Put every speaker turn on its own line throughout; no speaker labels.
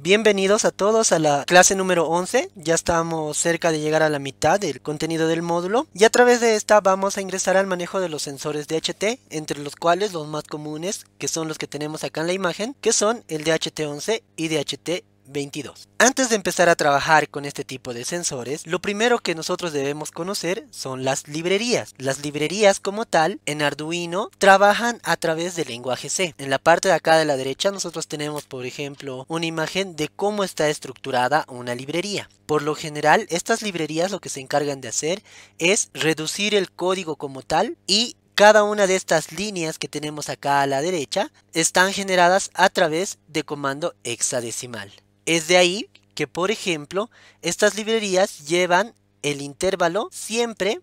Bienvenidos a todos a la clase número 11, ya estamos cerca de llegar a la mitad del contenido del módulo y a través de esta vamos a ingresar al manejo de los sensores DHT, entre los cuales los más comunes, que son los que tenemos acá en la imagen, que son el DHT11 y DHT 22. Antes de empezar a trabajar con este tipo de sensores, lo primero que nosotros debemos conocer son las librerías. Las librerías como tal en Arduino trabajan a través del lenguaje C. En la parte de acá de la derecha nosotros tenemos por ejemplo una imagen de cómo está estructurada una librería. Por lo general estas librerías lo que se encargan de hacer es reducir el código como tal y cada una de estas líneas que tenemos acá a la derecha están generadas a través de comando hexadecimal. Es de ahí que, por ejemplo, estas librerías llevan el intervalo siempre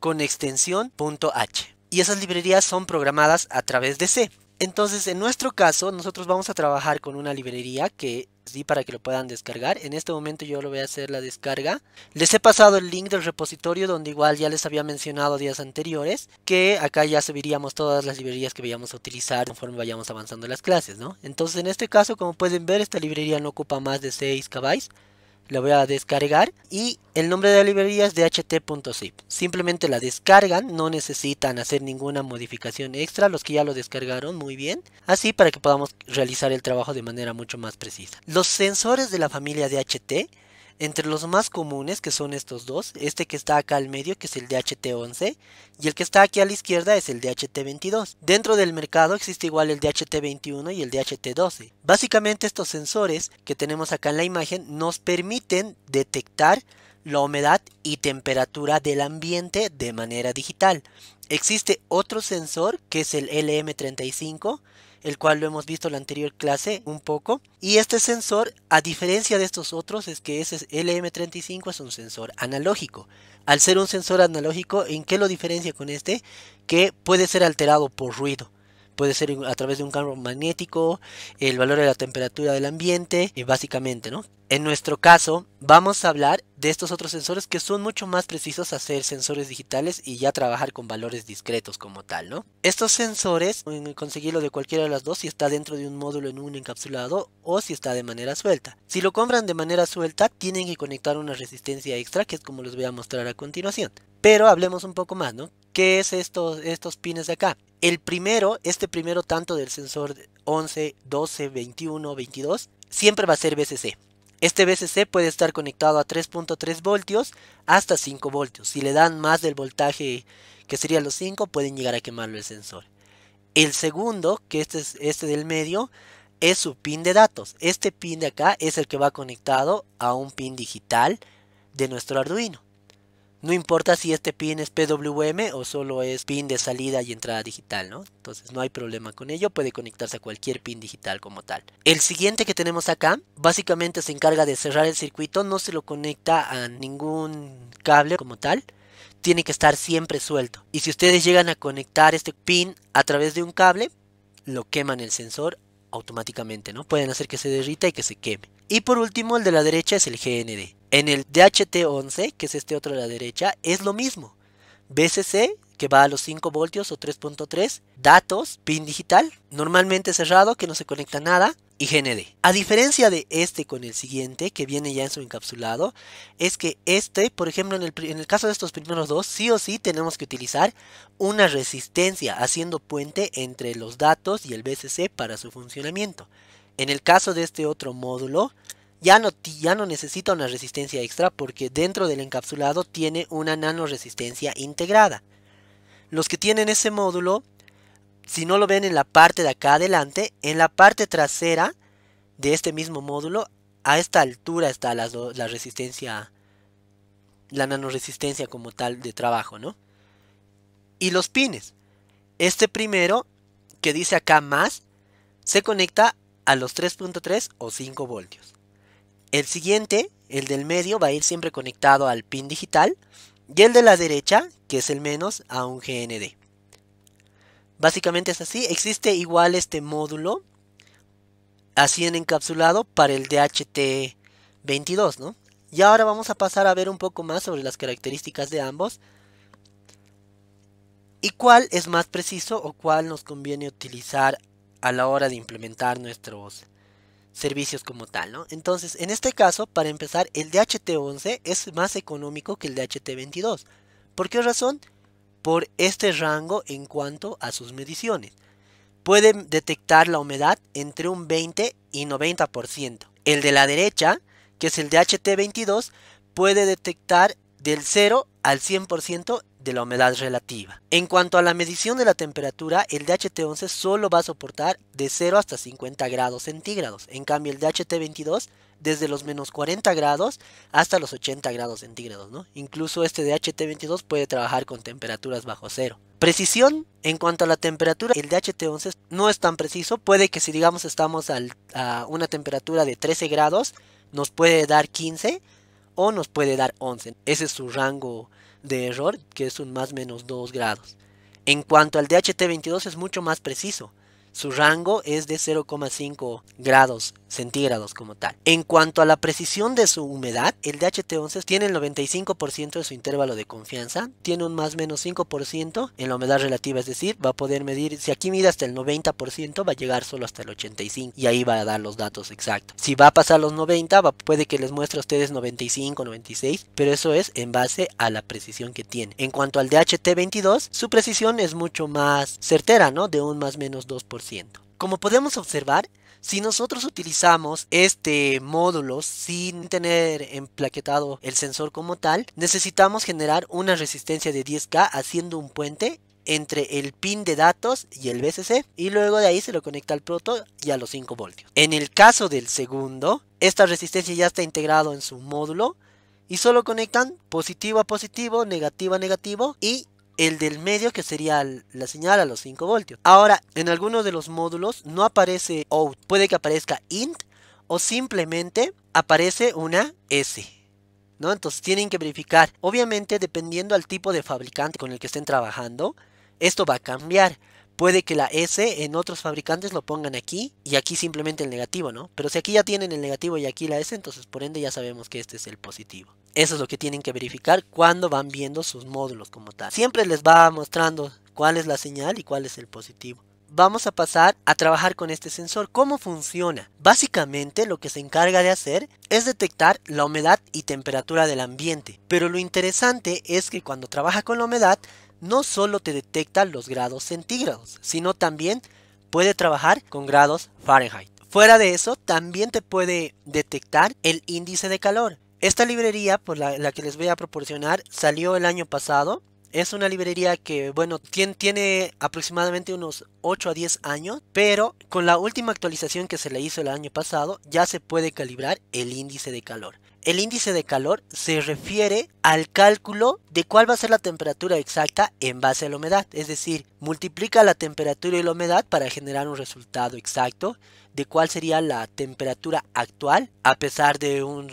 con extensión .h. Y esas librerías son programadas a través de C. Entonces, en nuestro caso, nosotros vamos a trabajar con una librería que para que lo puedan descargar. En este momento yo lo voy a hacer la descarga. Les he pasado el link del repositorio donde igual ya les había mencionado días anteriores que acá ya subiríamos todas las librerías que vayamos a utilizar conforme vayamos avanzando las clases, ¿no? Entonces en este caso como pueden ver esta librería no ocupa más de 6 KB la voy a descargar y el nombre de la librería es dht.zip. Simplemente la descargan, no necesitan hacer ninguna modificación extra, los que ya lo descargaron muy bien, así para que podamos realizar el trabajo de manera mucho más precisa. Los sensores de la familia DHT entre los más comunes, que son estos dos, este que está acá al medio, que es el DHT11, y el que está aquí a la izquierda es el DHT22. Dentro del mercado existe igual el DHT21 y el DHT12. Básicamente estos sensores que tenemos acá en la imagen nos permiten detectar la humedad y temperatura del ambiente de manera digital. Existe otro sensor que es el LM35 el cual lo hemos visto en la anterior clase un poco. Y este sensor, a diferencia de estos otros, es que ese LM35 es un sensor analógico. Al ser un sensor analógico, ¿en qué lo diferencia con este? Que puede ser alterado por ruido puede ser a través de un campo magnético, el valor de la temperatura del ambiente, y eh, básicamente, ¿no? En nuestro caso, vamos a hablar de estos otros sensores que son mucho más precisos a ser sensores digitales y ya trabajar con valores discretos como tal, ¿no? Estos sensores, conseguirlo de cualquiera de las dos, si está dentro de un módulo en un encapsulado o si está de manera suelta. Si lo compran de manera suelta, tienen que conectar una resistencia extra, que es como les voy a mostrar a continuación. Pero hablemos un poco más, ¿no? ¿Qué es esto, estos pines de acá? El primero, este primero tanto del sensor 11, 12, 21, 22, siempre va a ser BCC. Este BCC puede estar conectado a 3.3 voltios hasta 5 voltios. Si le dan más del voltaje que sería los 5, pueden llegar a quemarlo el sensor. El segundo, que este es este del medio, es su pin de datos. Este pin de acá es el que va conectado a un pin digital de nuestro Arduino. No importa si este pin es PWM o solo es pin de salida y entrada digital, ¿no? Entonces no hay problema con ello, puede conectarse a cualquier pin digital como tal. El siguiente que tenemos acá, básicamente se encarga de cerrar el circuito, no se lo conecta a ningún cable como tal, tiene que estar siempre suelto. Y si ustedes llegan a conectar este pin a través de un cable, lo queman el sensor automáticamente, ¿no? Pueden hacer que se derrita y que se queme. Y por último, el de la derecha es el GND. En el DHT11, que es este otro de la derecha, es lo mismo. BCC, que va a los 5 voltios o 3.3, datos, pin digital, normalmente cerrado, que no se conecta nada, y GND. A diferencia de este con el siguiente, que viene ya en su encapsulado, es que este, por ejemplo, en el, en el caso de estos primeros dos, sí o sí tenemos que utilizar una resistencia haciendo puente entre los datos y el BCC para su funcionamiento. En el caso de este otro módulo, ya no, ya no necesita una resistencia extra porque dentro del encapsulado tiene una nanoresistencia integrada. Los que tienen ese módulo, si no lo ven en la parte de acá adelante, en la parte trasera de este mismo módulo, a esta altura está la, la resistencia, la nanoresistencia como tal de trabajo, ¿no? Y los pines. Este primero, que dice acá más, se conecta a los 3.3 o 5 voltios. El siguiente, el del medio, va a ir siempre conectado al pin digital. Y el de la derecha, que es el menos, a un GND. Básicamente es así. Existe igual este módulo, así en encapsulado, para el DHT22, ¿no? Y ahora vamos a pasar a ver un poco más sobre las características de ambos. Y cuál es más preciso o cuál nos conviene utilizar a la hora de implementar nuestros servicios como tal, ¿no? Entonces, en este caso, para empezar, el DHT11 es más económico que el DHT22. ¿Por qué razón? Por este rango en cuanto a sus mediciones. Pueden detectar la humedad entre un 20 y 90%. El de la derecha, que es el DHT22, puede detectar del 0 al 100% de la humedad relativa. En cuanto a la medición de la temperatura, el DHT11 solo va a soportar de 0 hasta 50 grados centígrados. En cambio, el DHT22 desde los menos 40 grados hasta los 80 grados centígrados, ¿no? Incluso este DHT22 puede trabajar con temperaturas bajo cero. Precisión, en cuanto a la temperatura, el DHT11 no es tan preciso, puede que si digamos estamos a una temperatura de 13 grados, nos puede dar 15 o nos puede dar 11. Ese es su rango de error, que es un más menos 2 grados. En cuanto al DHT22 es mucho más preciso. Su rango es de 0,5 grados centígrados como tal. En cuanto a la precisión de su humedad, el DHT11 tiene el 95% de su intervalo de confianza, tiene un más menos 5% en la humedad relativa, es decir, va a poder medir, si aquí mide hasta el 90%, va a llegar solo hasta el 85% y ahí va a dar los datos exactos. Si va a pasar los 90, puede que les muestre a ustedes 95, 96, pero eso es en base a la precisión que tiene. En cuanto al DHT22, su precisión es mucho más certera, ¿no? De un más menos 2%. Como podemos observar, si nosotros utilizamos este módulo sin tener emplaquetado el sensor como tal, necesitamos generar una resistencia de 10K haciendo un puente entre el pin de datos y el VCC. y luego de ahí se lo conecta al proto y a los 5 voltios. En el caso del segundo, esta resistencia ya está integrado en su módulo y solo conectan positivo a positivo, negativo a negativo y el del medio que sería la señal a los 5 voltios. Ahora, en algunos de los módulos no aparece out, puede que aparezca int o simplemente aparece una S. ¿No? Entonces tienen que verificar. Obviamente, dependiendo al tipo de fabricante con el que estén trabajando, esto va a cambiar. Puede que la S en otros fabricantes lo pongan aquí y aquí simplemente el negativo, ¿no? Pero si aquí ya tienen el negativo y aquí la S, entonces por ende ya sabemos que este es el positivo. Eso es lo que tienen que verificar cuando van viendo sus módulos como tal. Siempre les va mostrando cuál es la señal y cuál es el positivo vamos a pasar a trabajar con este sensor. ¿Cómo funciona? Básicamente lo que se encarga de hacer es detectar la humedad y temperatura del ambiente. Pero lo interesante es que cuando trabaja con la humedad no solo te detecta los grados centígrados, sino también puede trabajar con grados Fahrenheit. Fuera de eso, también te puede detectar el índice de calor. Esta librería, por la, que les voy a proporcionar, salió el año pasado. Es una librería que, bueno, tiene, tiene, aproximadamente unos 8 a 10 años, pero con la última actualización que se le hizo el año pasado ya se puede calibrar el índice de calor. El índice de calor se refiere al cálculo de cuál va a ser la temperatura exacta en base a la humedad. Es decir, multiplica la temperatura y la humedad para generar un resultado exacto de cuál sería la temperatura actual a pesar de un,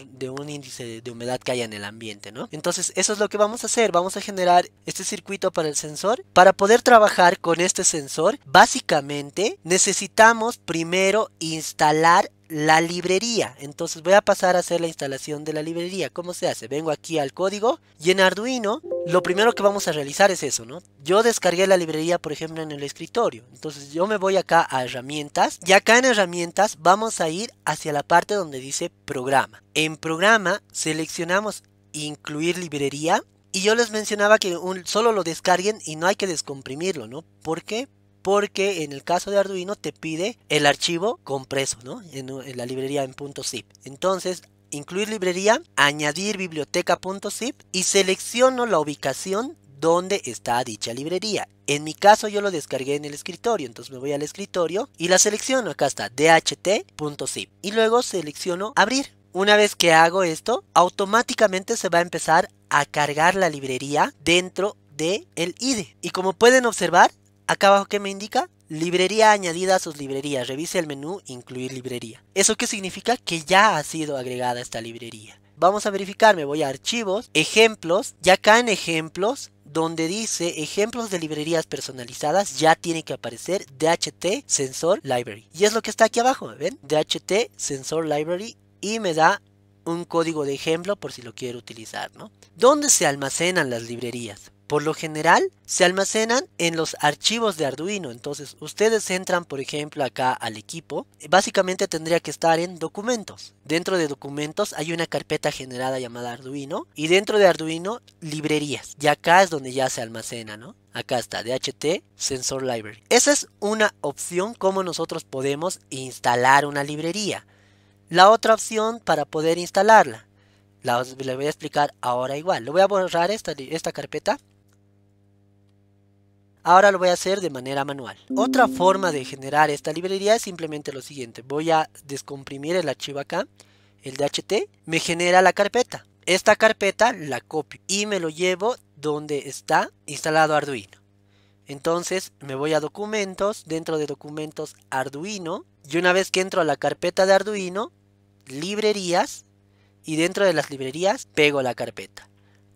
índice de, humedad que haya en el ambiente. ¿no? Entonces eso es lo que vamos a hacer. Vamos a generar este circuito para el sensor. Para poder trabajar con este sensor, básicamente necesitamos primero instalar la librería. Entonces voy a pasar a hacer la instalación de la librería. ¿Cómo se hace? Vengo aquí al código y en Arduino lo primero que vamos a realizar es eso, ¿no? Yo descargué la librería, por ejemplo, en el escritorio. Entonces yo me voy acá a herramientas y acá en herramientas vamos a ir hacia la parte donde dice programa. En programa seleccionamos incluir librería y yo les mencionaba que solo lo descarguen y no hay que descomprimirlo, ¿no? ¿Por qué? porque en el caso de Arduino te pide el archivo compreso, ¿no? En, la librería en .zip. Entonces, incluir librería, añadir biblioteca.zip y selecciono la ubicación Donde está dicha librería. En mi caso yo lo descargué en el escritorio, entonces me voy al escritorio y la selecciono, acá está dht.zip y luego selecciono abrir. Una vez que hago esto, automáticamente se va a empezar a cargar la librería dentro de el IDE. Y como pueden observar, Acá abajo, ¿qué me indica? Librería añadida a sus librerías. Revise el menú Incluir librería. ¿Eso qué significa? Que ya ha sido agregada esta librería. Vamos a verificar, me voy a archivos, ejemplos, y acá en ejemplos, donde dice ejemplos de librerías personalizadas, ya tiene que aparecer DHT Sensor Library. Y es lo que está aquí abajo, ¿ven? DHT Sensor Library y me da un código de ejemplo por si lo quiero utilizar, ¿no? ¿Dónde se almacenan las librerías? por lo general se almacenan en los archivos de Arduino. Entonces ustedes entran por ejemplo acá al equipo. Básicamente tendría que estar en documentos. Dentro de documentos hay una carpeta generada llamada Arduino. Y dentro de Arduino librerías. Y acá es donde ya se almacena, ¿no? Acá está, DHT Sensor Library. Esa es una opción como nosotros podemos instalar una librería. La otra opción para poder instalarla. La, le voy a explicar ahora igual. Lo voy a borrar esta carpeta Ahora lo voy a hacer de manera manual. Otra forma de generar esta librería es simplemente lo siguiente. Voy a descomprimir el archivo acá, el DHT, me genera la carpeta. Esta carpeta la copio y me lo llevo donde está instalado Arduino. Entonces me voy a documentos, dentro de documentos Arduino. Y una vez que entro a la carpeta de Arduino, librerías. Y dentro de las librerías pego la carpeta.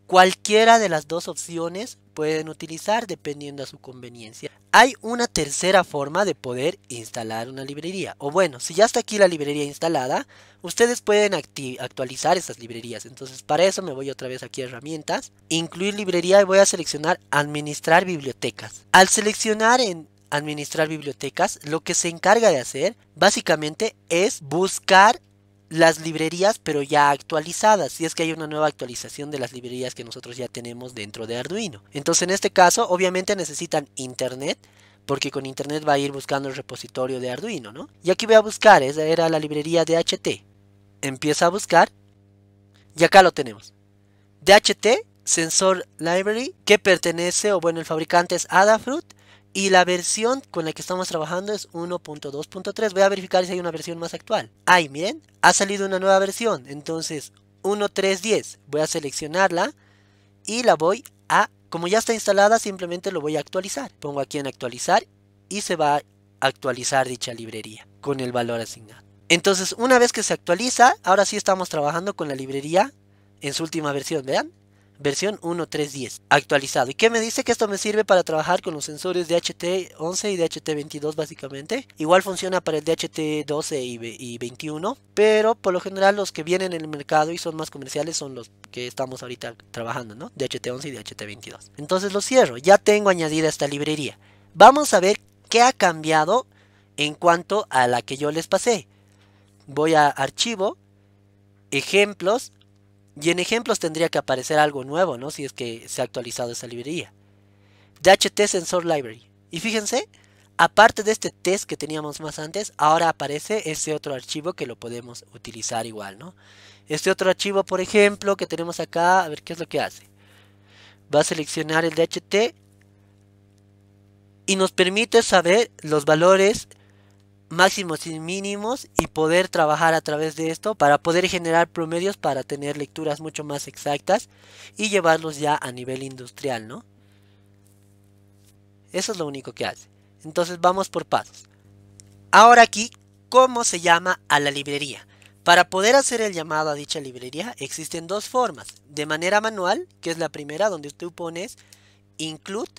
Cualquiera de las dos opciones pueden utilizar dependiendo a su conveniencia. Hay una tercera forma de poder instalar una librería. O bueno, si ya está aquí la librería instalada, ustedes pueden actualizar esas librerías. Entonces para eso me voy otra vez aquí a herramientas, incluir librería y voy a seleccionar administrar bibliotecas. Al seleccionar en administrar bibliotecas, lo que se encarga de hacer básicamente es buscar las librerías, pero ya actualizadas. Si es que hay una nueva actualización de las librerías que nosotros ya tenemos dentro de Arduino. Entonces, en este caso, obviamente necesitan internet. Porque con internet va a ir buscando el repositorio de Arduino, ¿no? Y aquí voy a buscar, esa era la librería DHT. Empieza a buscar. Y acá lo tenemos. DHT Sensor Library, que pertenece, o bueno, el fabricante es Adafruit y la versión con la que estamos trabajando es 1.2.3. Voy a verificar si hay una versión más actual. Ay, miren, ha salido una nueva versión. Entonces, 1.3.10. Voy a seleccionarla y la voy a... Como ya está instalada, simplemente lo voy a actualizar. Pongo aquí en actualizar y se va a actualizar dicha librería con el valor asignado. Entonces, una vez que se actualiza, ahora sí estamos trabajando con la librería en su última versión, ¿vean? versión 1.3.10 actualizado. ¿Y qué me dice? Que esto me sirve para trabajar con los sensores de ht 11 y ht 22 básicamente. Igual funciona para el DHT12 y, y 21, pero por lo general los que vienen en el mercado y son más comerciales son los que estamos ahorita trabajando, ¿no? DHT11 y DHT22. Entonces lo cierro, ya tengo añadida esta librería. Vamos a ver qué ha cambiado en cuanto a la que yo les pasé. Voy a archivo, ejemplos, y en ejemplos tendría que aparecer algo nuevo, ¿no? Si es que se ha actualizado esa librería. DHT Sensor Library. Y fíjense, aparte de este test que teníamos más antes, ahora aparece ese otro archivo que lo podemos utilizar igual, ¿no? Este otro archivo, por ejemplo, que tenemos acá, a ver qué es lo que hace. Va a seleccionar el DHT y nos permite saber los valores máximos y mínimos y poder trabajar a través de esto para poder generar promedios para tener lecturas mucho más exactas y llevarlos ya a nivel industrial, ¿no? Eso es lo único que hace. Entonces vamos por pasos. Ahora aquí, ¿cómo se llama a la librería? Para poder hacer el llamado a dicha librería existen dos formas. De manera manual, que es la primera donde tú pones include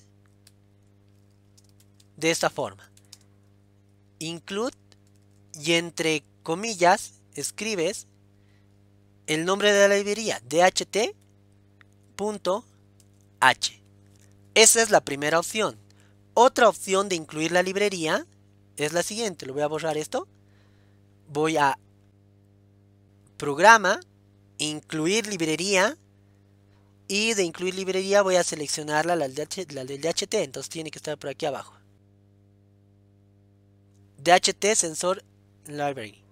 de esta forma include y entre comillas escribes el nombre de la librería dht.h. Esa es la primera opción. Otra opción de incluir la librería es la siguiente. Lo voy a borrar esto. Voy a programa, incluir librería y de incluir librería voy a seleccionar la, la del DHT, entonces tiene que estar por aquí abajo. DHT Sensor Library.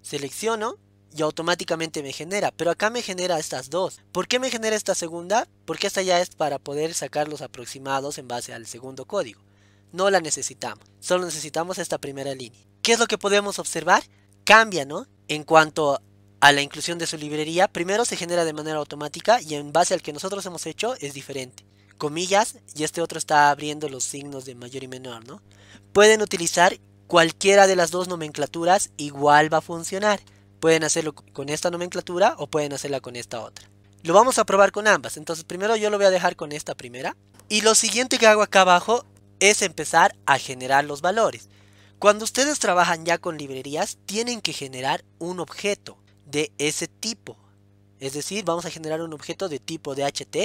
Selecciono y automáticamente me genera. Pero acá me genera estas dos. ¿Por qué me genera esta segunda? Porque esta ya es para poder sacar los aproximados en base al segundo código. No la necesitamos. Solo necesitamos esta primera línea. ¿Qué es lo que podemos observar? Cambia, ¿no? En cuanto a la inclusión de su librería, primero se genera de manera automática y en base al que nosotros hemos hecho es diferente. Comillas y este otro está abriendo los signos de mayor y menor, ¿no? Pueden utilizar Cualquiera de las dos nomenclaturas igual va a funcionar. Pueden hacerlo con esta nomenclatura o pueden hacerla con esta otra. Lo vamos a probar con ambas. Entonces primero yo lo voy a dejar con esta primera. Y lo siguiente que hago acá abajo es empezar a generar los valores. Cuando ustedes trabajan ya con librerías, tienen que generar un objeto de ese tipo. Es decir, vamos a generar un objeto de tipo DHT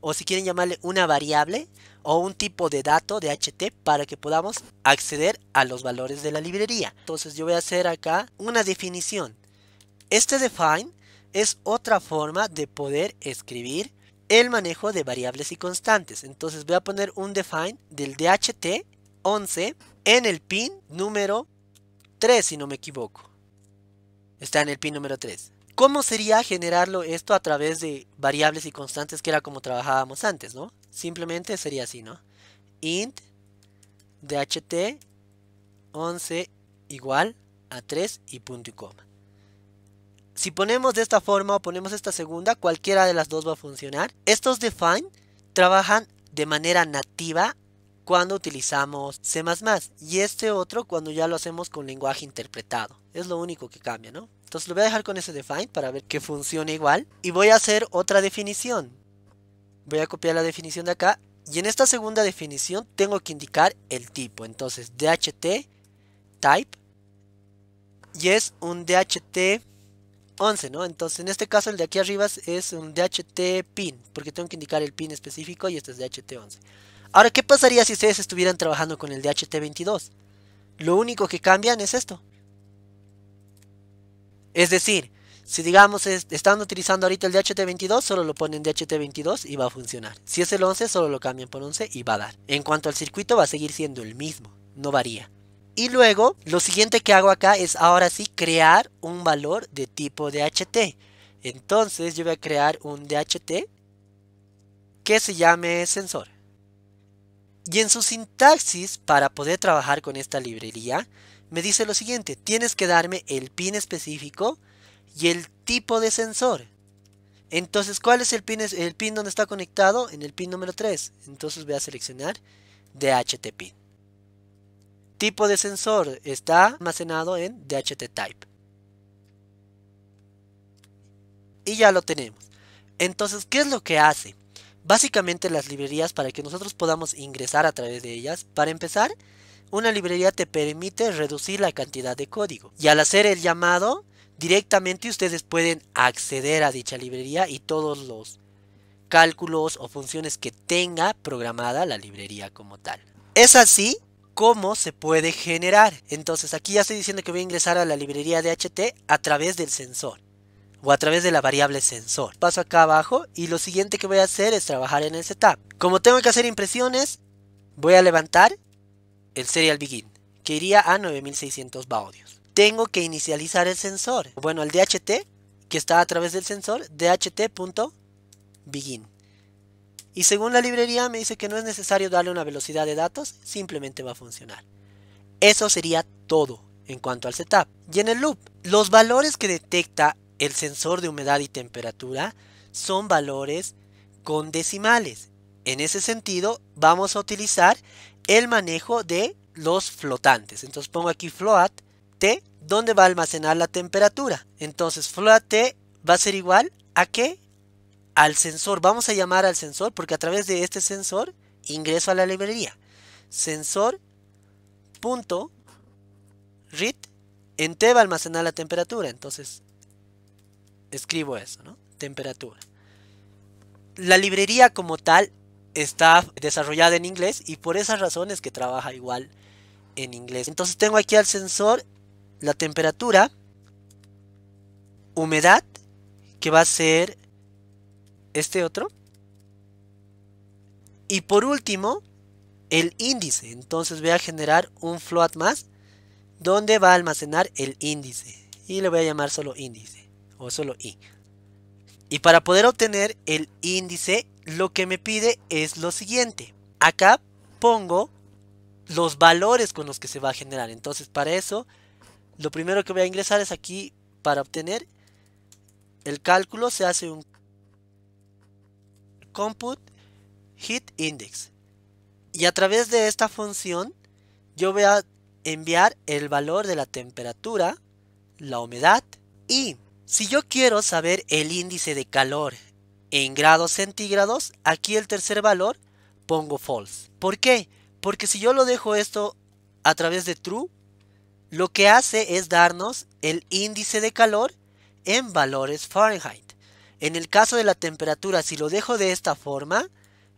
o si quieren llamarle una variable o un tipo de dato de HT para que podamos acceder a los valores de la librería. Entonces yo voy a hacer acá una definición. Este define es otra forma de poder escribir el manejo de variables y constantes. Entonces voy a poner un define del DHT 11 en el pin número 3 si no me equivoco. Está en el pin número 3. ¿Cómo sería generarlo esto a través de variables y constantes que era como trabajábamos antes, no? Simplemente sería así, ¿no? int dht 11 igual a 3 y punto y coma. Si ponemos de esta forma o ponemos esta segunda, cualquiera de las dos va a funcionar. Estos define trabajan de manera nativa cuando utilizamos C++ y este otro cuando ya lo hacemos con lenguaje interpretado. Es lo único que cambia, ¿no? Entonces lo voy a dejar con ese define para ver que funcione igual. Y voy a hacer otra definición. Voy a copiar la definición de acá. Y en esta segunda definición tengo que indicar el tipo. Entonces DHT type. Y es un DHT 11, ¿no? Entonces en este caso el de aquí arriba es un DHT pin. Porque tengo que indicar el pin específico y este es DHT 11. Ahora, ¿qué pasaría si ustedes estuvieran trabajando con el DHT22? Lo único que cambian es esto. Es decir, si digamos estando están utilizando ahorita el DHT22, solo lo ponen DHT22 y va a funcionar. Si es el 11, solo lo cambian por 11 y va a dar. En cuanto al circuito, va a seguir siendo el mismo, no varía. Y luego, lo siguiente que hago acá es ahora sí crear un valor de tipo DHT. Entonces yo voy a crear un DHT que se llame sensor. Y en su sintaxis, para poder trabajar con esta librería, me dice lo siguiente, tienes que darme el pin específico y el tipo de sensor. Entonces, ¿cuál es el pin, el pin donde está conectado? En el pin número 3. Entonces voy a seleccionar DHT pin. Tipo de sensor está almacenado en DHT type. Y ya lo tenemos. Entonces, ¿qué es lo que hace? Básicamente las librerías para que nosotros podamos ingresar a través de ellas, para empezar, una librería te permite reducir la cantidad de código. Y al hacer el llamado, directamente ustedes pueden acceder a dicha librería y todos los cálculos o funciones que tenga programada la librería como tal. Es así como se puede generar. Entonces aquí ya estoy diciendo que voy a ingresar a la librería de HT a través del sensor o a través de la variable sensor. Paso acá abajo y lo siguiente que voy a hacer es trabajar en el setup. Como tengo que hacer impresiones, voy a levantar el serial begin, que iría a 9600 baudios. Tengo que inicializar el sensor. Bueno, el DHT, que está a través del sensor, dht.begin. Y según la librería me dice que no es necesario darle una velocidad de datos, simplemente va a funcionar. Eso sería todo en cuanto al setup. Y en el loop, los valores que detecta el sensor de humedad y temperatura son valores con decimales. En ese sentido, vamos a utilizar el manejo de los flotantes. Entonces pongo aquí float T, donde va a almacenar la temperatura. Entonces float T va a ser igual a que al sensor. Vamos a llamar al sensor porque a través de este sensor ingreso a la librería. Sensor punto read en T va a almacenar la temperatura. Entonces escribo eso, ¿no? Temperatura. La librería como tal está desarrollada en inglés y por esas razones que trabaja igual en inglés. Entonces tengo aquí al sensor la temperatura, humedad, que va a ser este otro. Y por último, el índice. Entonces voy a generar un float más donde va a almacenar el índice. Y le voy a llamar solo índice o solo i. Y para poder obtener el índice lo que me pide es lo siguiente. Acá pongo los valores con los que se va a generar. Entonces para eso, lo primero que voy a ingresar es aquí para obtener el cálculo. Se hace un COMPUTE hit index. Y a través de esta función yo voy a enviar el valor de la temperatura, la humedad y si yo quiero saber el índice de calor, en grados centígrados, aquí el tercer valor pongo false. ¿Por qué? Porque si yo lo dejo esto a través de true, lo que hace es darnos el índice de calor en valores Fahrenheit. En el caso de la temperatura, si lo dejo de esta forma,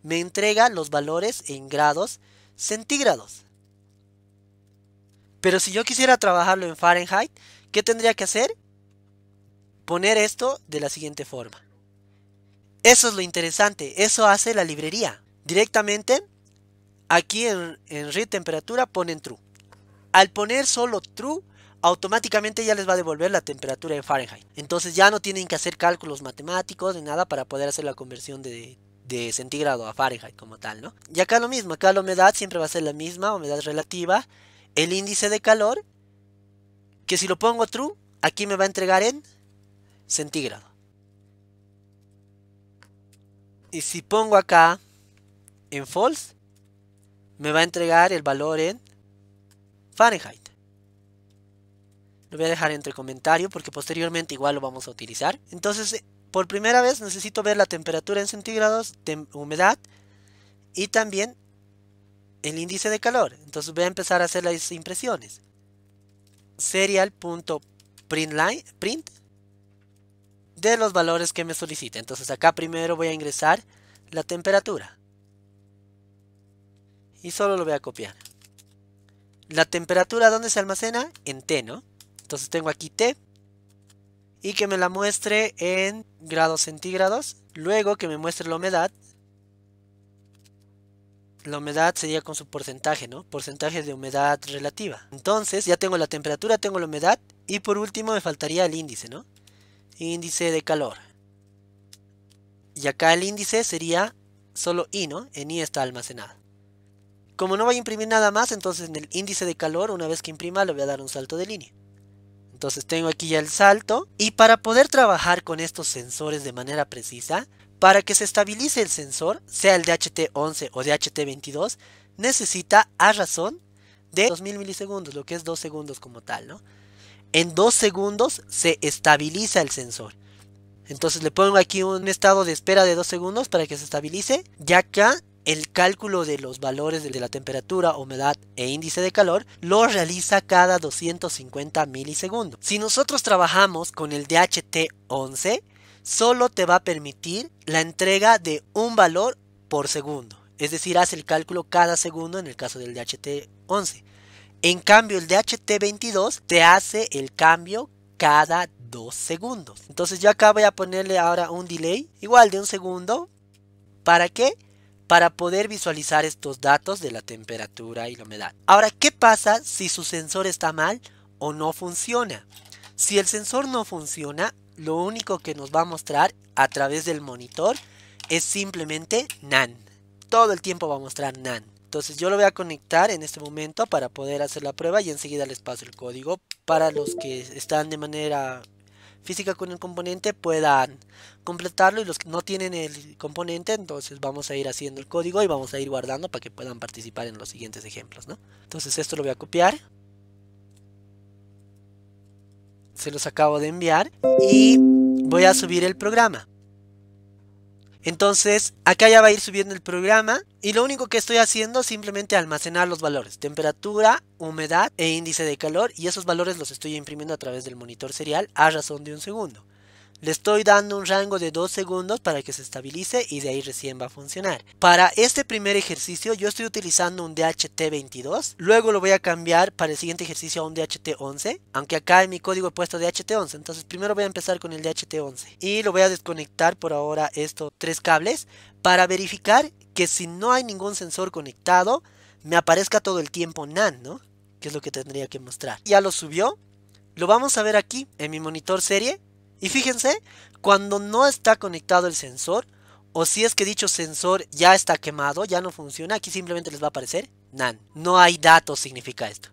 me entrega los valores en grados centígrados. Pero si yo quisiera trabajarlo en Fahrenheit, ¿qué tendría que hacer? Poner esto de la siguiente forma. Eso es lo interesante, eso hace la librería. Directamente aquí en, en temperatura ponen true. Al poner solo true, automáticamente ya les va a devolver la temperatura en Fahrenheit. Entonces ya no tienen que hacer cálculos matemáticos ni nada para poder hacer la conversión de, de centígrado a Fahrenheit como tal, ¿no? Y acá lo mismo, acá la humedad siempre va a ser la misma, humedad relativa. El índice de calor, que si lo pongo true, aquí me va a entregar en centígrado. Y si pongo acá en false, me va a entregar el valor en Fahrenheit. Lo voy a dejar entre comentario porque posteriormente igual lo vamos a utilizar. Entonces, eh, por primera vez necesito ver la temperatura en centígrados, humedad y también el índice de calor. Entonces voy a empezar a hacer las impresiones. Serial.println de los valores que me solicita. Entonces acá primero voy a ingresar la temperatura. Y solo lo voy a copiar. La temperatura, ¿dónde se almacena? En T, ¿no? Entonces tengo aquí T. Y que me la muestre en grados centígrados. Luego que me muestre la humedad. La humedad sería con su porcentaje, ¿no? Porcentaje de humedad relativa. Entonces ya tengo la temperatura, tengo la humedad. Y por último me faltaría el índice, ¿no? índice de calor. Y acá el índice sería solo I, ¿no? En I está almacenado. Como no voy a imprimir nada más, entonces en el índice de calor, una vez que imprima, le voy a dar un salto de línea. Entonces tengo aquí ya el salto. Y para poder trabajar con estos sensores de manera precisa, para que se estabilice el sensor, sea el ht 11 o de ht 22 necesita a razón de 2000 milisegundos, lo que es 2 segundos como tal, ¿no? en dos segundos se estabiliza el sensor. Entonces le pongo aquí un estado de espera de dos segundos para que se estabilice. Ya que el cálculo de los valores de la temperatura, humedad e índice de calor lo realiza cada 250 milisegundos. Si nosotros trabajamos con el DHT11, solo te va a permitir la entrega de un valor por segundo. Es decir, hace el cálculo cada segundo en el caso del DHT11. En cambio, el DHT22 te hace el cambio cada 2 segundos. Entonces yo acá voy a ponerle ahora un delay igual de un segundo. ¿Para qué? Para poder visualizar estos datos de la temperatura y la humedad. Ahora, ¿qué pasa si su sensor está mal o no funciona? Si el sensor no funciona, lo único que nos va a mostrar a través del monitor es simplemente NAN. Todo el tiempo va a mostrar NAN. Entonces yo lo voy a conectar en este momento para poder hacer la prueba y enseguida les paso el código para los que están de manera física con el componente puedan completarlo y los que no tienen el componente entonces vamos a ir haciendo el código y vamos a ir guardando para que puedan participar en los siguientes ejemplos entonces esto lo voy a copiar se los acabo de enviar y voy a subir el programa entonces, acá ya va a ir subiendo el programa y lo único que estoy haciendo es simplemente almacenar los valores, temperatura, humedad e índice de calor y esos valores los estoy imprimiendo a través del monitor serial a razón de un segundo. Le estoy dando un rango de 2 segundos para que se estabilice y de ahí recién va a funcionar. Para este primer ejercicio yo estoy utilizando un DHT22. Luego lo voy a cambiar para el siguiente ejercicio a un DHT11. Aunque acá en mi código he puesto DHT11. Entonces primero voy a empezar con el DHT11. Y lo voy a desconectar por ahora estos tres cables. Para verificar que si no hay ningún sensor conectado me aparezca todo el tiempo NAND. ¿no? Que es lo que tendría que mostrar. Ya lo subió. Lo vamos a ver aquí en mi monitor serie. Y fíjense, cuando no está conectado el sensor, o si es que dicho sensor ya está quemado, ya no funciona, aquí simplemente les va a aparecer NAN. No hay datos, significa esto.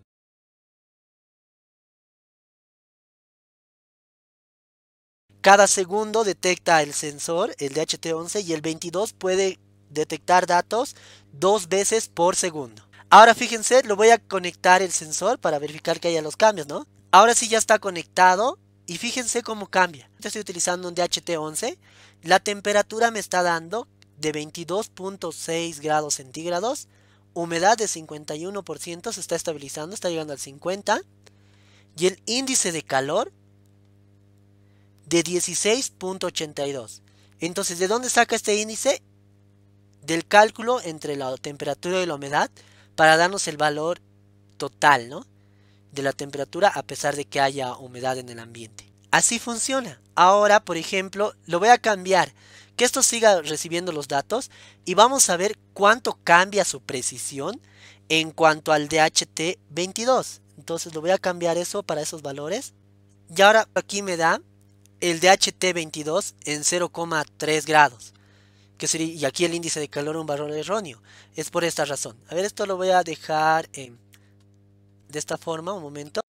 Cada segundo detecta el sensor, el DHT11, y el 22 puede detectar datos dos veces por segundo. Ahora fíjense, lo voy a conectar el sensor para verificar que haya los cambios, ¿no? Ahora sí ya está conectado, y fíjense cómo cambia. estoy utilizando un DHT11. La temperatura me está dando de 22.6 grados centígrados. Humedad de 51% se está estabilizando, está llegando al 50. Y el índice de calor de 16.82. Entonces, ¿de dónde saca este índice? Del cálculo entre la temperatura y la humedad para darnos el valor total, ¿no? de la temperatura a pesar de que haya humedad en el ambiente. Así funciona. Ahora, por ejemplo, lo voy a cambiar, que esto siga recibiendo los datos y vamos a ver cuánto cambia su precisión en cuanto al DHT22. Entonces lo voy a cambiar eso para esos valores. Y ahora aquí me da el DHT22 en 0,3 grados. Que sería, y aquí el índice de calor un valor erróneo. Es por esta razón. A ver, esto lo voy a dejar en de esta forma, un momento.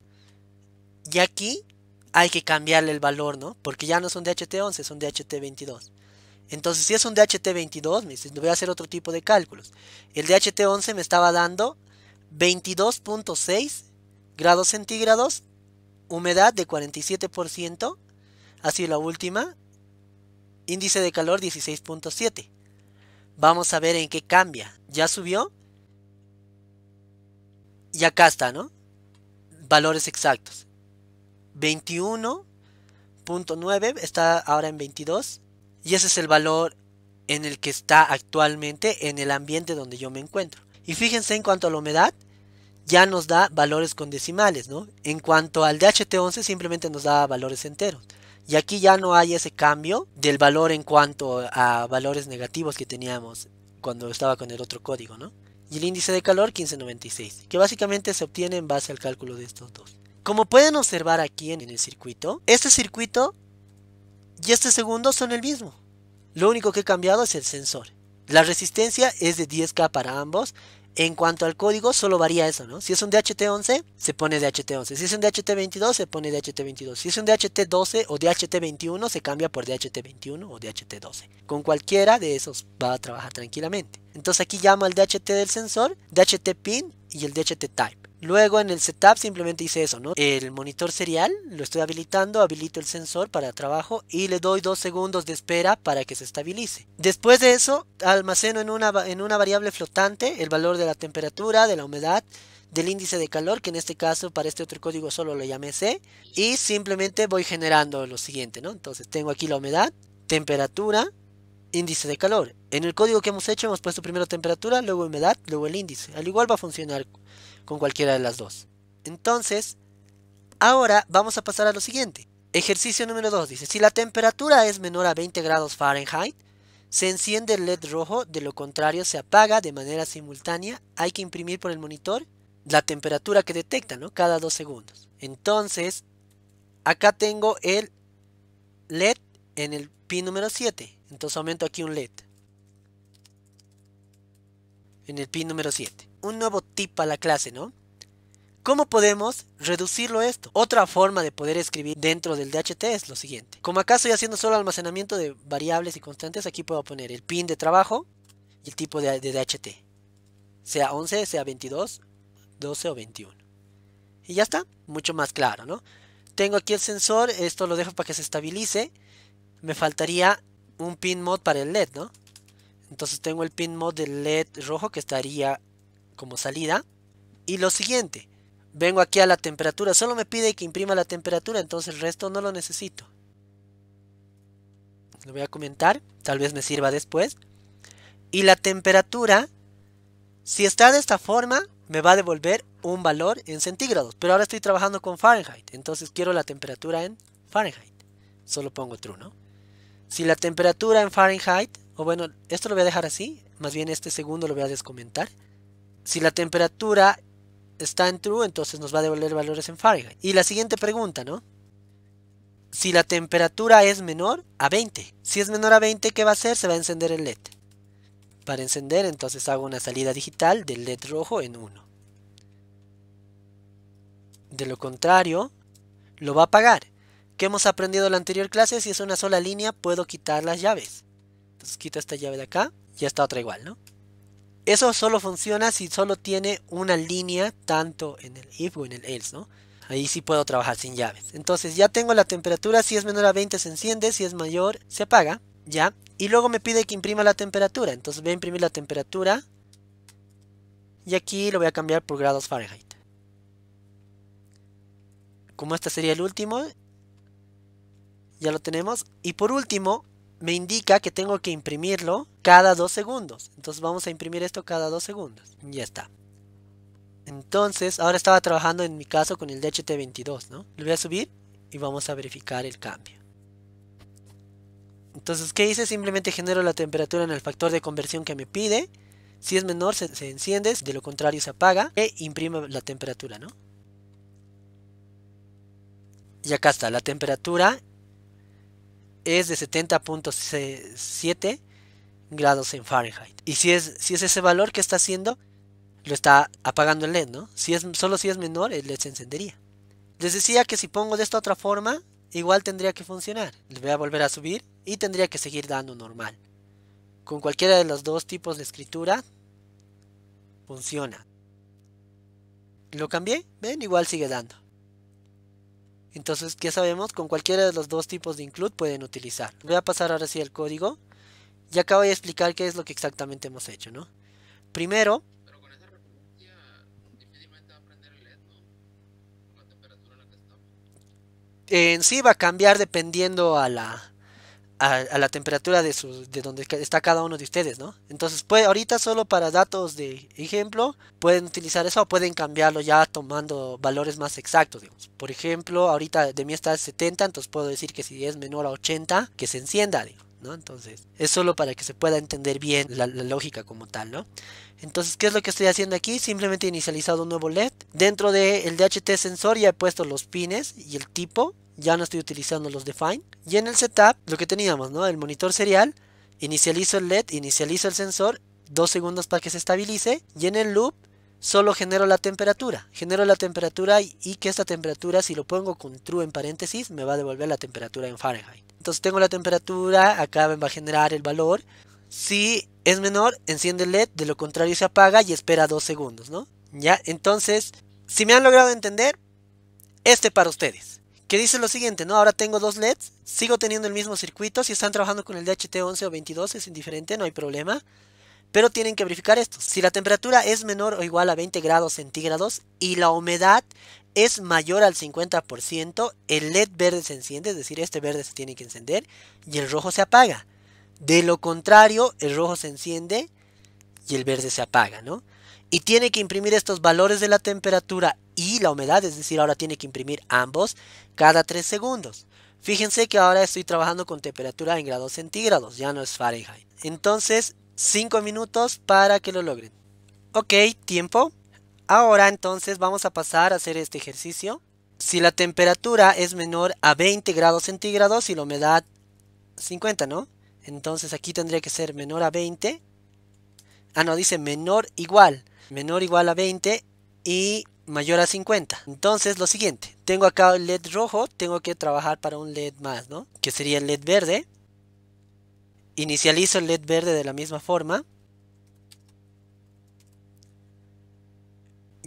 Y aquí hay que cambiarle el valor, ¿no? Porque ya no son DHT11, un DHT22. Entonces, si es un DHT22, me voy a hacer otro tipo de cálculos. El DHT11 me estaba dando 22.6 grados centígrados, humedad de 47%, así la última, índice de calor 16.7. Vamos a ver en qué cambia. Ya subió y acá está, ¿no? Valores exactos. 21.9 está ahora en 22. Y ese es el valor en el que está actualmente en el ambiente donde yo me encuentro. Y fíjense en cuanto a la humedad, ya nos da valores con decimales, ¿no? En cuanto al DHT11 simplemente nos da valores enteros. Y aquí ya no hay ese cambio del valor en cuanto a valores negativos que teníamos cuando estaba con el otro código, ¿no? y el índice de calor 1596, que básicamente se obtiene en base al cálculo de estos dos. Como pueden observar aquí en el circuito, este circuito y este segundo son el mismo. Lo único que he cambiado es el sensor. La resistencia es de 10K para ambos. En cuanto al código, solo varía eso, ¿no? Si es un DHT11, se pone DHT11. Si es un DHT22, se pone DHT22. Si es un DHT12 o DHT21, se cambia por DHT21 o DHT12. Con cualquiera de esos va a trabajar tranquilamente. Entonces aquí llamo al DHT del sensor, DHT pin y el DHT type. Luego en el setup simplemente hice eso, ¿no? El monitor serial lo estoy habilitando, habilito el sensor para trabajo y le doy dos segundos de espera para que se estabilice. Después de eso, almaceno en una, en una variable flotante el valor de la temperatura, de la humedad, del índice de calor, que en este caso para este otro código solo lo llamé C, y simplemente voy generando lo siguiente, ¿no? Entonces tengo aquí la humedad, temperatura, índice de calor. En el código que hemos hecho hemos puesto primero temperatura, luego humedad, luego el índice. Al igual va a funcionar con cualquiera de las dos. Entonces, ahora vamos a pasar a lo siguiente. Ejercicio número 2 dice, si la temperatura es menor a 20 grados Fahrenheit, se enciende el LED rojo, de lo contrario se apaga de manera simultánea. Hay que imprimir por el monitor la temperatura que detecta, ¿no? Cada dos segundos. Entonces, acá tengo el LED en el pin número 7. Entonces aumento aquí un LED. En el pin número 7. Un nuevo tip a la clase, ¿no? ¿Cómo podemos reducirlo esto? Otra forma de poder escribir dentro del DHT es lo siguiente. Como acá estoy haciendo solo almacenamiento de variables y constantes, aquí puedo poner el pin de trabajo y el tipo de, de DHT. Sea 11, sea 22, 12 o 21. Y ya está, mucho más claro, ¿no? Tengo aquí el sensor, esto lo dejo para que se estabilice. Me faltaría un pin mod para el LED, ¿no? Entonces tengo el pin mod del LED rojo que estaría como salida. Y lo siguiente, vengo aquí a la temperatura, solo me pide que imprima la temperatura, entonces el resto no lo necesito. Lo voy a comentar, tal vez me sirva después. Y la temperatura, si está de esta forma, me va a devolver un valor en centígrados. Pero ahora estoy trabajando con Fahrenheit, entonces quiero la temperatura en Fahrenheit. Solo pongo true, ¿no? Si la temperatura en Fahrenheit, o bueno, esto lo voy a dejar así, más bien este segundo lo voy a descomentar. Si la temperatura está en true, entonces nos va a devolver valores en Fahrenheit. Y la siguiente pregunta, ¿no? Si la temperatura es menor a 20. Si es menor a 20, ¿qué va a hacer? Se va a encender el LED. Para encender, entonces hago una salida digital del LED rojo en 1. De lo contrario, lo va a apagar. Que hemos aprendido en la anterior clase? Si es una sola línea, puedo quitar las llaves. Entonces quito esta llave de acá y esta otra igual, ¿no? Eso solo funciona si solo tiene una línea, tanto en el if o en el else, ¿no? Ahí sí puedo trabajar sin llaves. Entonces ya tengo la temperatura, si es menor a 20 se enciende, si es mayor se apaga, ¿ya? Y luego me pide que imprima la temperatura, entonces voy a imprimir la temperatura. Y aquí lo voy a cambiar por grados Fahrenheit. Como este sería el último, ya lo tenemos. Y por último, me indica que tengo que imprimirlo cada dos segundos. Entonces vamos a imprimir esto cada dos segundos. Ya está. Entonces, ahora estaba trabajando en mi caso con el DHT22, ¿no? Lo voy a subir y vamos a verificar el cambio. Entonces, ¿qué hice? Simplemente genero la temperatura en el factor de conversión que me pide. Si es menor, se, enciende, de lo contrario se apaga e imprime la temperatura, ¿no? Y acá está, la temperatura es de 70.7 grados en Fahrenheit. Y si es, si es ese valor que está haciendo, lo está apagando el LED, ¿no? Si es, solo si es menor, el LED se encendería. Les decía que si pongo de esta otra forma, igual tendría que funcionar. Le voy a volver a subir y tendría que seguir dando normal. Con cualquiera de los dos tipos de escritura, funciona. Lo cambié, ven, igual sigue dando. Entonces ¿qué sabemos, con cualquiera de los dos tipos de include pueden utilizar. Voy a pasar ahora sí el código. Y acá voy a explicar qué es lo que exactamente hemos hecho, ¿no? Primero... Pero con esa va a el LED, la temperatura en la que estamos. En sí va a cambiar dependiendo a la, a, la temperatura de, su, de donde está cada uno de ustedes, ¿no? Entonces, puede, ahorita solo para datos de ejemplo, pueden utilizar eso o pueden cambiarlo ya tomando valores más exactos, digamos. Por ejemplo, ahorita de mí está 70, entonces puedo decir que si es menor a 80, que se encienda, digamos. Entonces, es solo para que se pueda entender bien la, lógica como tal, ¿no? Entonces, ¿qué es lo que estoy haciendo aquí? Simplemente he inicializado un nuevo LED. Dentro del DHT sensor ya he puesto los pines y el tipo. Ya no estoy utilizando los define. Y en el setup, lo que teníamos, ¿no? El monitor serial. Inicializo el LED, inicializo el sensor. Dos segundos para que se estabilice. Y en el loop solo genero la temperatura. Genero la temperatura y, que esta temperatura, si lo pongo con true en paréntesis, me va a devolver la temperatura en Fahrenheit. Entonces tengo la temperatura, acá me va a generar el valor. Si es menor, enciende el LED, de lo contrario se apaga y espera dos segundos, ¿no? Ya, entonces, si me han logrado entender, este para ustedes. Que dice lo siguiente, ¿no? Ahora tengo dos LEDs, sigo teniendo el mismo circuito, si están trabajando con el DHT11 o 22 es indiferente, no hay problema. Pero tienen que verificar esto. Si la temperatura es menor o igual a 20 grados centígrados y la humedad es mayor al 50%, el LED verde se enciende, es decir, este verde se tiene que encender y el rojo se apaga. De lo contrario, el rojo se enciende y el verde se apaga, ¿no? Y tiene que imprimir estos valores de la temperatura y la humedad, es decir, ahora tiene que imprimir ambos cada 3 segundos. Fíjense que ahora estoy trabajando con temperatura en grados centígrados, ya no es Fahrenheit. Entonces, 5 minutos para que lo logren. Ok, tiempo. Ahora entonces vamos a pasar a hacer este ejercicio. Si la temperatura es menor a 20 grados centígrados y la humedad 50, ¿no? Entonces aquí tendría que ser menor a 20. Ah, no, dice menor igual. Menor igual a 20 y mayor a 50. Entonces lo siguiente, tengo acá el LED rojo, tengo que trabajar para un LED más, ¿no? Que sería el LED verde. Inicializo el LED verde de la misma forma.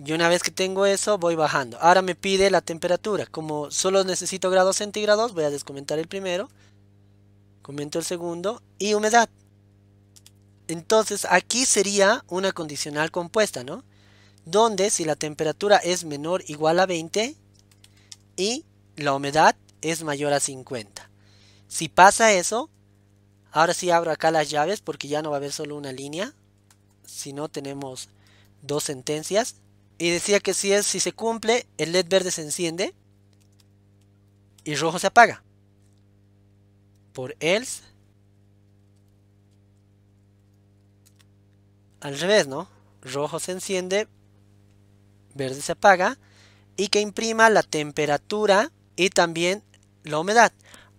Y una vez que tengo eso, voy bajando. Ahora me pide la temperatura. Como solo necesito grados centígrados, voy a descomentar el primero. Comento el segundo. Y humedad. Entonces aquí sería una condicional compuesta, ¿no? Donde si la temperatura es menor igual a 20 y la humedad es mayor a 50. Si pasa eso, Ahora sí abro acá las llaves porque ya no va a haber solo una línea, sino tenemos dos sentencias. Y decía que si, es, si se cumple, el LED verde se enciende y rojo se apaga. Por else. Al revés, ¿no? Rojo se enciende, verde se apaga y que imprima la temperatura y también la humedad.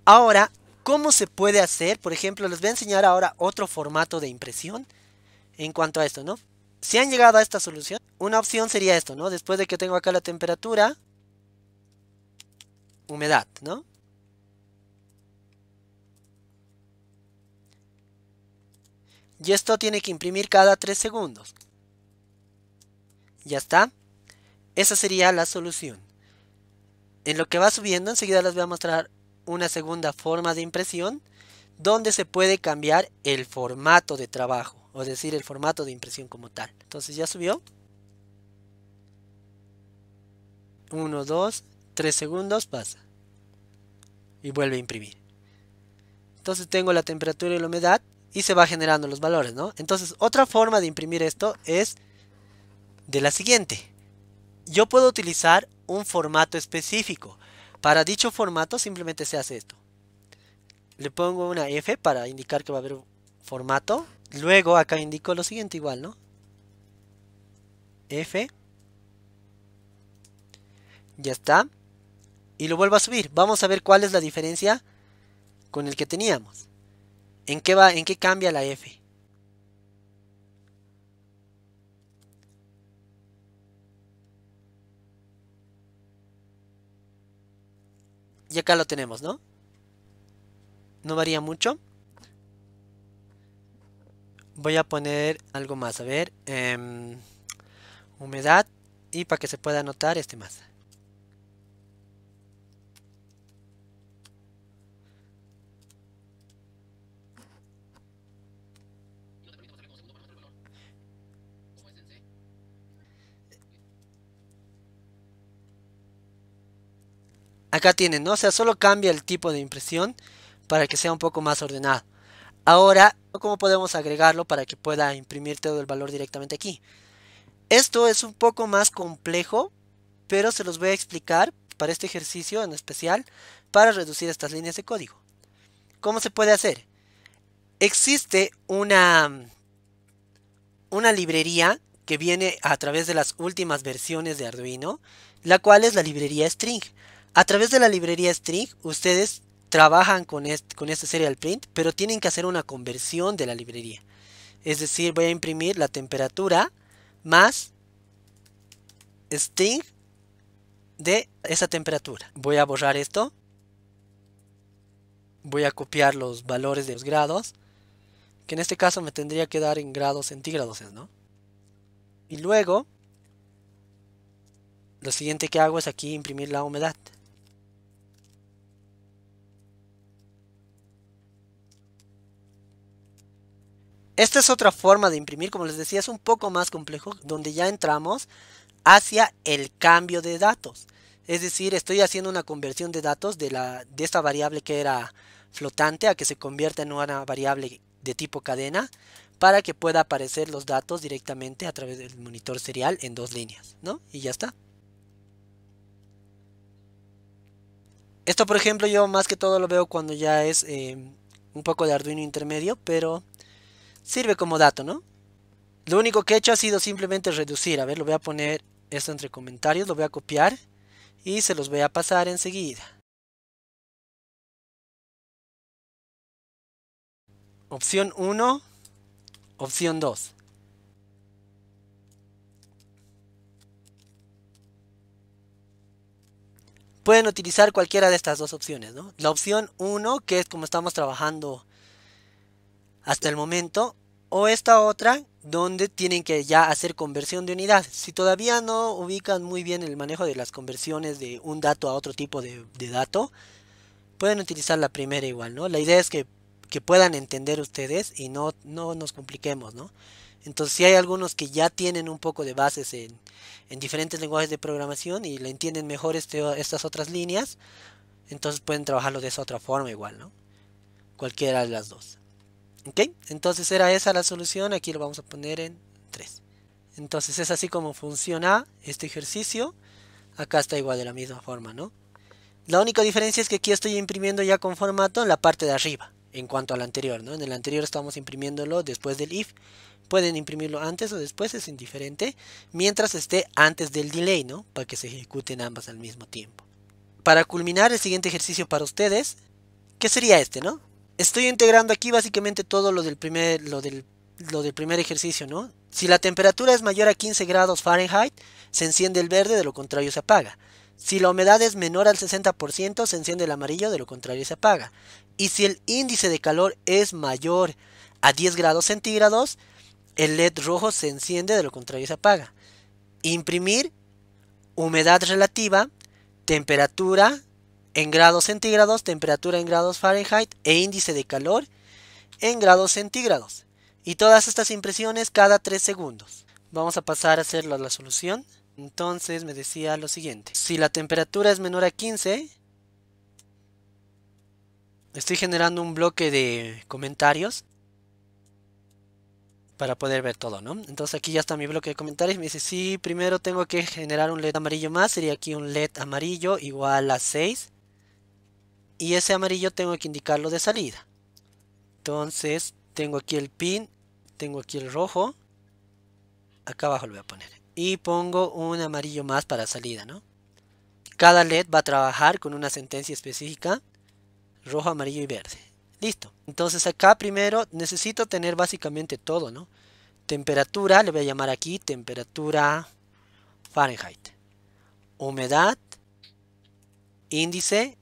Ahora ¿Cómo se puede hacer? Por ejemplo, les voy a enseñar ahora otro formato de impresión en cuanto a esto, ¿no? Si han llegado a esta solución, una opción sería esto, ¿no? Después de que tengo acá la temperatura, humedad, ¿no? Y esto tiene que imprimir cada 3 segundos. Ya está. Esa sería la solución. En lo que va subiendo, enseguida les voy a mostrar una segunda forma de impresión donde se puede cambiar el formato de trabajo, o decir, el formato de impresión como tal. Entonces ya subió. 1, 2, 3 segundos, pasa. Y vuelve a imprimir. Entonces tengo la temperatura y la humedad y se va generando los valores, ¿no? Entonces otra forma de imprimir esto es de la siguiente. Yo puedo utilizar un formato específico. Para dicho formato simplemente se hace esto. Le pongo una F para indicar que va a haber formato. Luego acá indico lo siguiente igual, ¿no? F. Ya está. Y lo vuelvo a subir. Vamos a ver cuál es la diferencia con el que teníamos. ¿En qué, va, en qué cambia la F? Y acá lo tenemos, ¿no? No varía mucho. Voy a poner algo más, a ver. Em, humedad. Y para que se pueda notar este más. Acá tienen, ¿no? O sea, solo cambia el tipo de impresión para que sea un poco más ordenado. Ahora, ¿cómo podemos agregarlo para que pueda imprimir todo el valor directamente aquí? Esto es un poco más complejo, pero se los voy a explicar para este ejercicio en especial para reducir estas líneas de código. ¿Cómo se puede hacer? Existe una, una librería que viene a través de las últimas versiones de Arduino, la cual es la librería string. A través de la librería string, ustedes trabajan con, este, serial print, pero tienen que hacer una conversión de la librería. Es decir, voy a imprimir la temperatura más string de esa temperatura. Voy a borrar esto. Voy a copiar los valores de los grados. Que en este caso me tendría que dar en grados centígrados, ¿no? Y luego, lo siguiente que hago es aquí imprimir la humedad. Esta es otra forma de imprimir, como les decía, es un poco más complejo, donde ya entramos hacia el cambio de datos. Es decir, estoy haciendo una conversión de datos de, la, de esta variable que era flotante a que se convierta en una variable de tipo cadena para que pueda aparecer los datos directamente a través del monitor serial en dos líneas, ¿no? Y ya está. Esto, por ejemplo, yo más que todo lo veo cuando ya es eh, un poco de Arduino intermedio, pero Sirve como dato, ¿no? Lo único que he hecho ha sido simplemente reducir. A ver, lo voy a poner esto entre comentarios, lo voy a copiar y se los voy a pasar enseguida. Opción 1, opción 2. Pueden utilizar cualquiera de estas dos opciones, ¿no? La opción 1, que es como estamos trabajando hasta el momento o esta otra donde tienen que ya hacer conversión de unidad. Si todavía no ubican muy bien el manejo de las conversiones de un dato a otro tipo de, dato, pueden utilizar la primera igual, ¿no? La idea es que, puedan entender ustedes y no, no nos compliquemos, ¿no? Entonces si hay algunos que ya tienen un poco de bases en, en diferentes lenguajes de programación y le entienden mejor este estas otras líneas, entonces pueden trabajarlo de esa otra forma igual, ¿no? Cualquiera de las dos. ¿Ok? Entonces era esa la solución, aquí lo vamos a poner en 3. Entonces es así como funciona este ejercicio. Acá está igual de la misma forma, ¿no? La única diferencia es que aquí estoy imprimiendo ya con formato en la parte de arriba, en cuanto al anterior, ¿no? En el anterior estamos imprimiéndolo después del if. Pueden imprimirlo antes o después, es indiferente, mientras esté antes del delay, ¿no? Para que se ejecuten ambas al mismo tiempo. Para culminar el siguiente ejercicio para ustedes, ¿qué sería este, ¿no? estoy integrando aquí básicamente todo lo del primer, lo del, lo del primer ejercicio, ¿no? Si la temperatura es mayor a 15 grados Fahrenheit, se enciende el verde, de lo contrario se apaga. Si la humedad es menor al 60%, se enciende el amarillo, de lo contrario se apaga. Y si el índice de calor es mayor a 10 grados centígrados, el LED rojo se enciende, de lo contrario se apaga. Imprimir, humedad relativa, temperatura, en grados centígrados, temperatura en grados Fahrenheit e índice de calor en grados centígrados. Y todas estas impresiones cada 3 segundos. Vamos a pasar a hacer la solución. Entonces me decía lo siguiente. Si la temperatura es menor a 15, estoy generando un bloque de comentarios para poder ver todo, ¿no? Entonces aquí ya está mi bloque de comentarios. Me dice, sí, primero tengo que generar un LED amarillo más. Sería aquí un LED amarillo igual a 6 y ese amarillo tengo que indicarlo de salida entonces tengo aquí el pin tengo aquí el rojo acá abajo lo voy a poner y pongo un amarillo más para salida no cada led va a trabajar con una sentencia específica rojo amarillo y verde listo entonces acá primero necesito tener básicamente todo no temperatura le voy a llamar aquí temperatura Fahrenheit humedad índice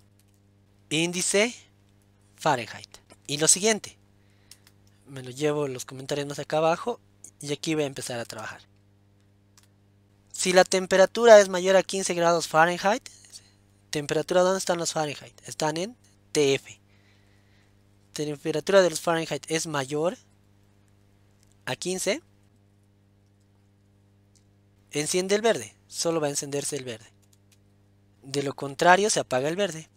índice Fahrenheit. Y lo siguiente, me lo llevo en los comentarios más acá abajo y aquí voy a empezar a trabajar. Si la temperatura es mayor a 15 grados Fahrenheit, temperatura, ¿dónde están los Fahrenheit? Están en TF. Temperatura de los Fahrenheit es mayor a 15. Enciende el verde, solo va a encenderse el verde. De lo contrario se apaga el verde.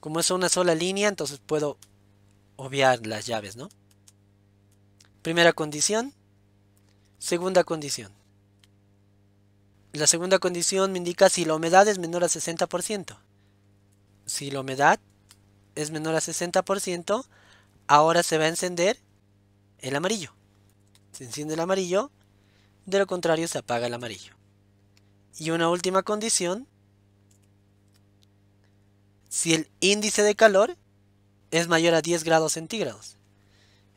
Como es una sola línea, entonces puedo obviar las llaves, ¿no? Primera condición. Segunda condición. La segunda condición me indica si la humedad es menor a 60%. Si la humedad es menor a 60%, ahora se va a encender el amarillo. Se enciende el amarillo, de lo contrario se apaga el amarillo. Y una última condición si el índice de calor es mayor a 10 grados centígrados.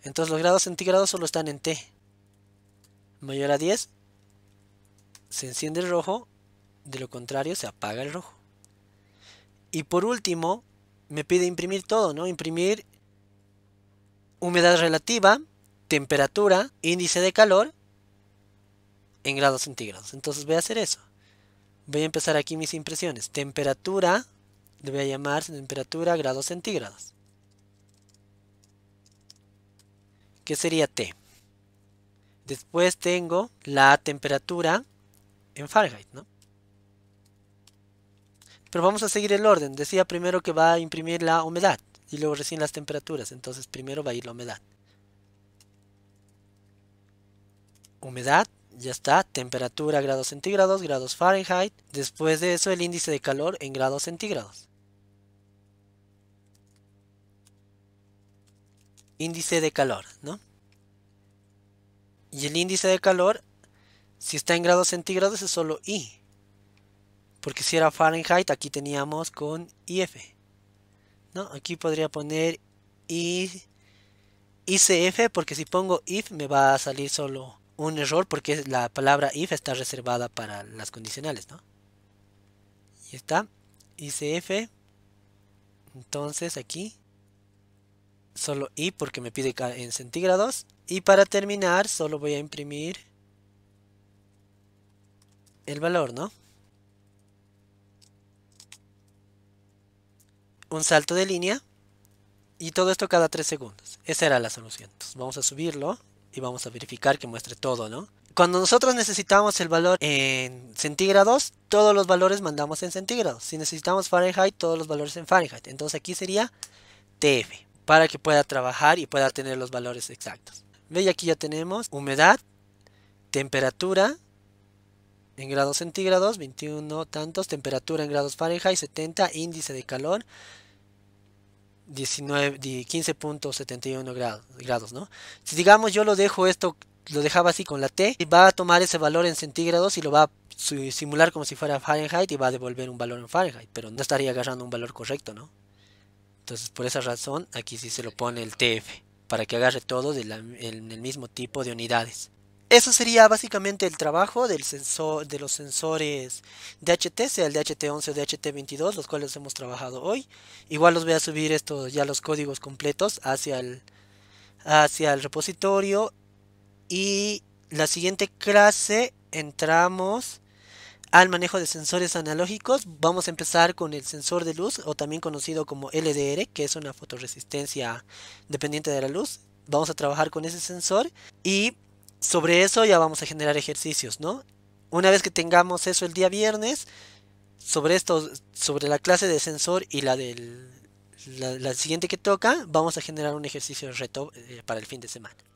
Entonces los grados centígrados solo están en T. Mayor a 10, se enciende el rojo, de lo contrario se apaga el rojo. Y por último, me pide imprimir todo, ¿no? Imprimir humedad relativa, temperatura, índice de calor en grados centígrados. Entonces voy a hacer eso. Voy a empezar aquí mis impresiones. Temperatura le voy a llamar temperatura grados centígrados. Que sería T. Después tengo la temperatura en Fahrenheit, ¿no? Pero vamos a seguir el orden. Decía primero que va a imprimir la humedad y luego recién las temperaturas. Entonces primero va a ir la humedad. Humedad, ya está, temperatura grados centígrados, grados Fahrenheit. Después de eso el índice de calor en grados centígrados. índice de calor, ¿no? Y el índice de calor, si está en grados centígrados, es solo I. Porque si era Fahrenheit, aquí teníamos con IF. ¿no? Aquí podría poner I, ICF, porque si pongo IF me va a salir solo un error, porque la palabra IF está reservada para las condicionales, ¿no? Y está, ICF. Entonces aquí solo y porque me pide en centígrados. Y para terminar solo voy a imprimir el valor, ¿no? Un salto de línea. Y todo esto cada 3 segundos. Esa era la solución. Entonces vamos a subirlo y vamos a verificar que muestre todo, ¿no? Cuando nosotros necesitamos el valor en centígrados, todos los valores mandamos en centígrados. Si necesitamos Fahrenheit, todos los valores en Fahrenheit. Entonces aquí sería TF para que pueda trabajar y pueda tener los valores exactos. Ve, aquí ya tenemos humedad, temperatura en grados centígrados, 21 tantos, temperatura en grados Fahrenheit, 70, índice de calor, 15.71 grados, grados, ¿no? Si digamos yo lo dejo esto, lo dejaba así con la T, va a tomar ese valor en centígrados y lo va a simular como si fuera Fahrenheit y va a devolver un valor en Fahrenheit, pero no estaría agarrando un valor correcto, ¿no? Entonces por esa razón aquí sí se lo pone el TF para que agarre todo en el mismo tipo de unidades. Eso sería básicamente el trabajo del sensor, de los sensores DHT, sea el ht 11 o DHT22, los cuales hemos trabajado hoy. Igual los voy a subir estos ya los códigos completos hacia hacia el repositorio. Y la siguiente clase entramos al manejo de sensores analógicos vamos a empezar con el sensor de luz o también conocido como LDR que es una fotoresistencia dependiente de la luz vamos a trabajar con ese sensor y sobre eso ya vamos a generar ejercicios no una vez que tengamos eso el día viernes sobre esto sobre la clase de sensor y la del la, siguiente que toca vamos a generar un ejercicio de reto eh, para el fin de semana